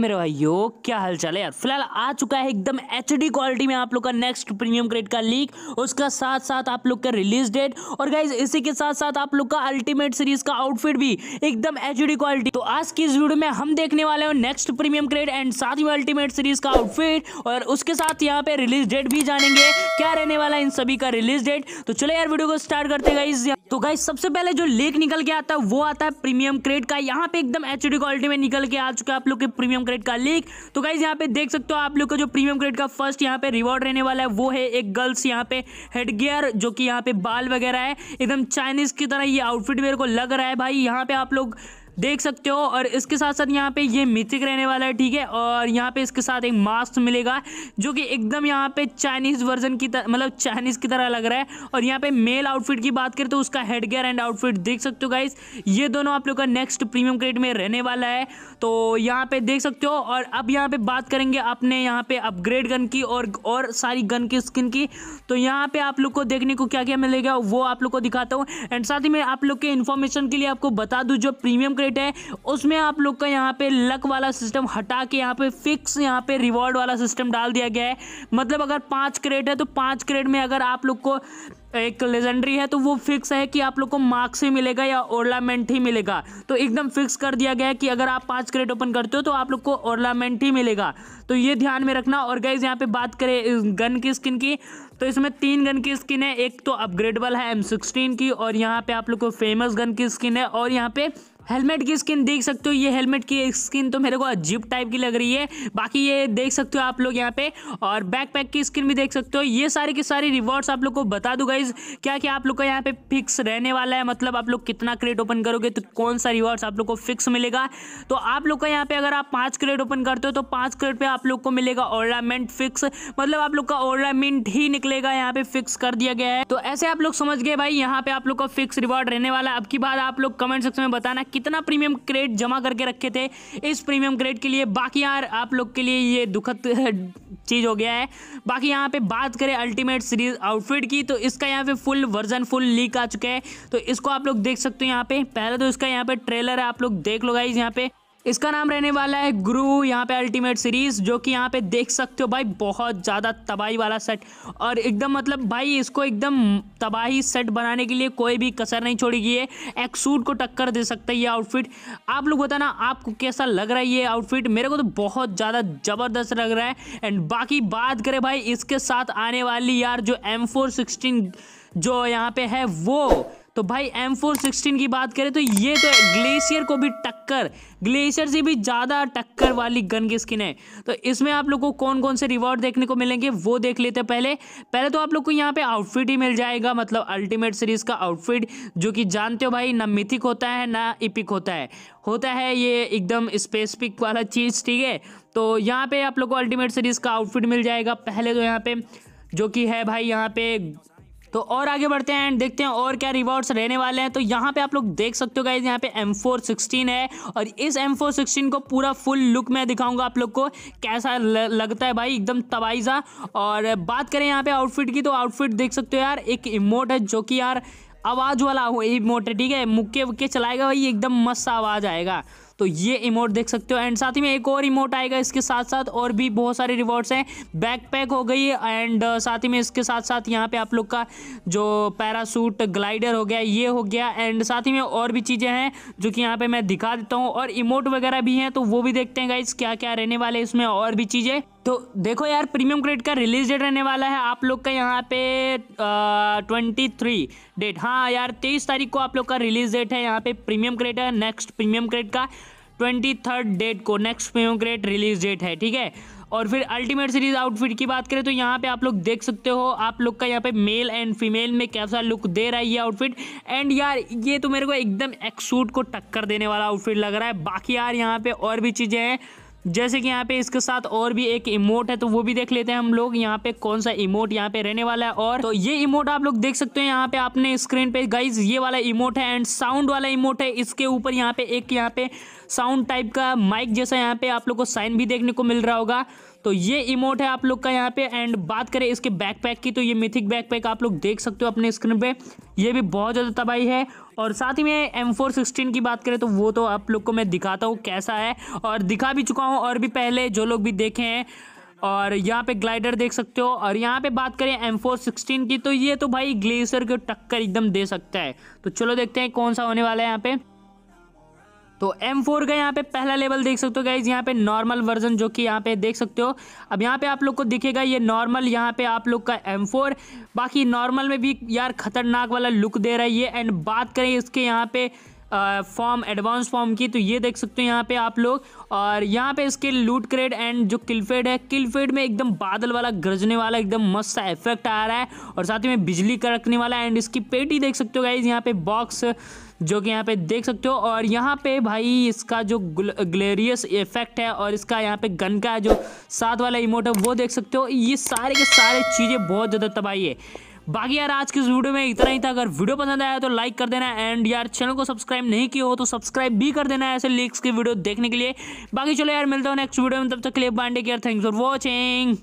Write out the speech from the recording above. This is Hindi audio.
मेरे भाइयों क्या हाल चाल है यार फिलहाल आ चुका है एकदम एच क्वालिटी में आप लोग का नेक्स्ट प्रीमियम ग्रेड का लीक उसका साथ साथ आप लोग का रिलीज डेट और गाइज इसी के साथ साथ आप लोग का अल्टीमेट सीरीज का आउटफिट भी एकदम एच क्वालिटी तो आज की इस वीडियो में हम देखने वाले हैं नेक्स्ट प्रीमियम ग्रेड एंड साथ ही अल्टीमेट सीरीज का आउटफिट और उसके साथ यहाँ पे रिलीज डेट भी जानेंगे क्या रहने वाला इन सभी का रिलीज डेट तो चलो यार वीडियो को स्टार्ट करते गाइज तो गाइस सबसे पहले जो लेक निकल के आता है वो आता है प्रीमियम क्रेड का यहाँ पे एकदम एच क्वालिटी में निकल के आ चुका है आप लोग के प्रीमियम क्रेड का लेक तो गाइस यहाँ पे देख सकते हो आप लोग का जो प्रीमियम क्रेड का फर्स्ट यहाँ पे रिवॉर्ड रहने वाला है वो है एक गर्ल्स यहाँ पे हेड गियर जो कि यहाँ पे बाल वगैरह है एकदम चाइनीज की तरह ये आउटफिट मेरे को लग रहा है भाई यहाँ पे आप लोग देख सकते हो और इसके साथ साथ यहाँ पे ये मिथिक रहने वाला है ठीक है और यहाँ पे इसके साथ एक मास्क मिलेगा जो कि एकदम यहाँ पे चाइनीज़ वर्जन की तरह मतलब चाइनीज़ की तरह लग रहा है और यहाँ पे मेल आउटफिट की बात करें तो उसका हेड गेयर एंड आउटफिट देख सकते हो गाइस ये दोनों आप लोग का नेक्स्ट प्रीमियम क्रेड में रहने वाला है तो यहाँ पे देख सकते हो और अब यहाँ पे बात करेंगे अपने यहाँ पे अपग्रेड गन की और और सारी गन की स्किन की तो यहाँ पे आप लोग को देखने को क्या क्या मिलेगा वो आप लोग को दिखाता हूँ एंड साथ ही मैं आप लोग के इन्फॉर्मेशन के लिए आपको बता दूँ जो प्रीमियम क्रेट है उसमें आप लोग का यहाँ पे लक वाला सिस्टम हटा के यहाँ पे फिक्स यहाँ पे रिवॉर्ड वाला सिस्टम डाल दिया गया है मतलब अगर पाँच क्रेड है तो पाँच क्रेड में अगर आप लोग को एक लेजेंडरी है तो वो फिक्स है कि आप लोग को मार्क्स ही मिलेगा या ऑर्नामेंट ही मिलेगा तो एकदम फिक्स कर दिया गया है कि अगर आप पांच क्रेट ओपन करते हो तो आप लोग को ऑर्नामेंट ही मिलेगा तो ये ध्यान में रखना और गाइज यहाँ पे बात करें गन की स्किन की तो इसमें तीन गन की स्किन है एक तो अपग्रेडेबल है एम सिक्सटीन की और यहाँ पर आप लोग को फेमस गन की स्किन है और यहाँ पर हेलमेट की स्किन देख सकते हो ये हेलमेट की स्किन तो मेरे को अजीब टाइप की लग रही है बाकी ये देख सकते हो आप लोग यहाँ पे और बैकपैक की स्किन भी देख सकते हो ये सारे के सारे रिवॉर्ड्स आप लोग को बता दूँ गाइज क्या क्या आप लोग का यहाँ पे फिक्स रहने वाला है मतलब आप लोग कितना क्रेट ओपन करोगे तो कौन सा रिवॉर्ड्स आप लोग को फिक्स मिलेगा तो आप लोग का यहाँ पे अगर आप पाँच क्रेट ओपन करते हो तो पाँच क्रेट पे आप लोग को मिलेगा ऑर्नामेंट फिक्स मतलब आप लोग का ऑर्नामेंट ही निकलेगा यहाँ पे फिक्स कर दिया गया है तो ऐसे आप लोग समझ गए भाई यहाँ पे आप लोग का फिक्स रिवॉर्ड रहने वाला अब की बात आप लोग कमेंट सेक्शन में बताना कि कितना प्रीमियम क्रेड जमा करके रखे थे इस प्रीमियम क्रेड के लिए बाकी यार आप लोग के लिए ये दुखद चीज़ हो गया है बाकी यहाँ पे बात करें अल्टीमेट सीरीज आउटफिट की तो इसका यहाँ पे फुल वर्जन फुल लीक आ चुका है तो इसको आप लोग देख सकते हो यहाँ पे पहले तो इसका यहाँ पे ट्रेलर है आप लोग देख लो गाइज यहाँ पे इसका नाम रहने वाला है गुरु यहाँ पे अल्टीमेट सीरीज जो कि यहाँ पे देख सकते हो भाई बहुत ज़्यादा तबाही वाला सेट और एकदम मतलब भाई इसको एकदम तबाही सेट बनाने के लिए कोई भी कसर नहीं छोड़ी गई है एक सूट को टक्कर दे सकता है ये आउटफिट आप लोग बताना आपको कैसा लग रहा है ये आउटफिट मेरे को तो बहुत ज़्यादा ज़बरदस्त लग रहा है एंड बाकी बात करें भाई इसके साथ आने वाली यार जो एम जो यहाँ पे है वो तो भाई एम फोर सिक्सटीन की बात करें तो ये तो ग्लेशियर को भी टक्कर ग्लेशियर से भी ज़्यादा टक्कर वाली गन की स्किन है तो इसमें आप लोग को कौन कौन से रिवॉर्ड देखने को मिलेंगे वो देख लेते हैं पहले पहले तो आप लोग को यहाँ पे आउटफिट ही मिल जाएगा मतलब अल्टीमेट सीरीज़ का आउटफिट जो कि जानते हो भाई ना मिथिक होता है ना इपिक होता है होता है ये एकदम स्पेसिफिक वाला चीज़ ठीक है तो यहाँ पे आप लोग को अल्टीमेट सीरीज़ का आउटफिट मिल जाएगा पहले तो यहाँ पे जो कि है भाई यहाँ पे तो और आगे बढ़ते हैं एंड देखते हैं और क्या रिवॉर्ड्स रहने वाले हैं तो यहाँ पे आप लोग देख सकते हो गाइज यहाँ पे एम है और इस एम को पूरा फुल लुक में दिखाऊंगा आप लोग को कैसा लगता है भाई एकदम तबाइजा और बात करें यहाँ पे आउटफिट की तो आउटफिट देख सकते हो यार एक इमोट है जो कि यार आवाज़ वाला हो इमोट है ठीक है मुक्के वुक्के चलाएगा भाई एकदम मस्त आवाज़ आएगा तो ये इमोट देख सकते हो एंड साथ ही में एक और इमोट आएगा इसके साथ साथ और भी बहुत सारे रिवॉर्ड्स हैं बैकपैक हो गई एंड uh, साथ ही में इसके साथ साथ यहाँ पे आप लोग का जो पैरासूट ग्लाइडर हो गया ये हो गया एंड साथ ही में और भी चीज़ें हैं जो कि यहाँ पे मैं दिखा देता हूँ और इमोट वगैरह भी हैं तो वो भी देखते हैं गाइज क्या क्या रहने वाले इसमें और भी चीज़ें तो देखो यार प्रीमियम क्रेडिट का रिलीज डेट रहने वाला है आप लोग का यहाँ पे ट्वेंटी थ्री डेट हाँ यार तेईस तारीख को आप लोग का रिलीज डेट है यहाँ पे प्रीमियम क्रेडिट है नेक्स्ट प्रीमियम क्रेडिट का ट्वेंटी थर्ड डेट को next premium credit release date है ठीक है और फिर अल्टीमेट सीरीज आउटफिट की बात करें तो यहाँ पे आप लोग देख सकते हो आप लोग का यहाँ पे मेल एंड फीमेल में कैसा लुक दे रहा है ये आउटफिट एंड यार ये तो मेरे को एकदम एक्सूट को टक्कर देने वाला आउटफिट लग रहा है बाकी यार यहाँ पे और भी चीज़ें हैं जैसे कि यहाँ पे इसके साथ और भी एक इमोट है तो वो भी देख लेते हैं हम लोग यहाँ पे कौन सा इमोट यहाँ पे रहने वाला है और तो ये इमोट आप लोग देख सकते हैं यहाँ पे आपने स्क्रीन पे गाइज ये वाला इमोट है एंड साउंड वाला इमोट है इसके ऊपर यहाँ पे एक यहाँ पे साउंड टाइप का माइक जैसा यहाँ पे आप लोग को साइन भी देखने को मिल रहा होगा तो ये इमोट है आप लोग का यहाँ पे एंड बात करें इसके बैकपैक की तो ये मिथिक बैकपैक आप लोग देख सकते हो अपने स्क्रीन पे ये भी बहुत ज़्यादा तबाही है और साथ ही में एम फोर सिक्सटीन की बात करें तो वो तो आप लोग को मैं दिखाता हूँ कैसा है और दिखा भी चुका हूँ और भी पहले जो लोग भी देखे हैं और यहाँ पे ग्लाइडर देख सकते हो और यहाँ पे बात करें एम फोर सिक्सटीन की तो ये तो भाई ग्लेशियर को टक्कर एकदम दे सकता है तो चलो देखते हैं कौन सा होने वाला है यहाँ पे तो M4 का यहाँ पे पहला लेवल देख सकते हो गाइज यहाँ पे नॉर्मल वर्जन जो कि यहाँ पे देख सकते हो अब यहाँ पे आप लोग को दिखेगा ये नॉर्मल यहाँ पे आप लोग का M4 बाकी नॉर्मल में भी यार खतरनाक वाला लुक दे रहा है ये एंड बात करें इसके यहाँ पे फॉर्म एडवांस फॉर्म की तो ये देख सकते हो यहाँ पे आप लोग और यहाँ पे इसके लूट क्रेड एंड जो किलफेड है किलफेड में एकदम बादल वाला गरजने वाला एकदम मस्त सा इफेक्ट आ रहा है और साथ ही में बिजली कड़कने वाला एंड इसकी पेटी देख सकते हो गाइज यहाँ पे बॉक्स जो कि यहाँ पे देख सकते हो और यहाँ पे भाई इसका जो ग्लेरियस इफेक्ट है और इसका यहाँ पे गन का जो साथ वाला इमोट है वो देख सकते हो ये सारे के सारे चीज़ें बहुत ज़्यादा तबाही है बाकी यार आज के इस वीडियो में इतना ही था अगर वीडियो पसंद आया तो लाइक कर देना एंड यार चैनल को सब्सक्राइब नहीं किया हो तो सब्सक्राइब भी कर देना ऐसे लिंक्स की वीडियो देखने के लिए बाकी चलो यार मिलता हूँ नेक्स्ट वीडियो में तब तक के लिए बांडे केयर थैंक्स फॉर वॉचिंग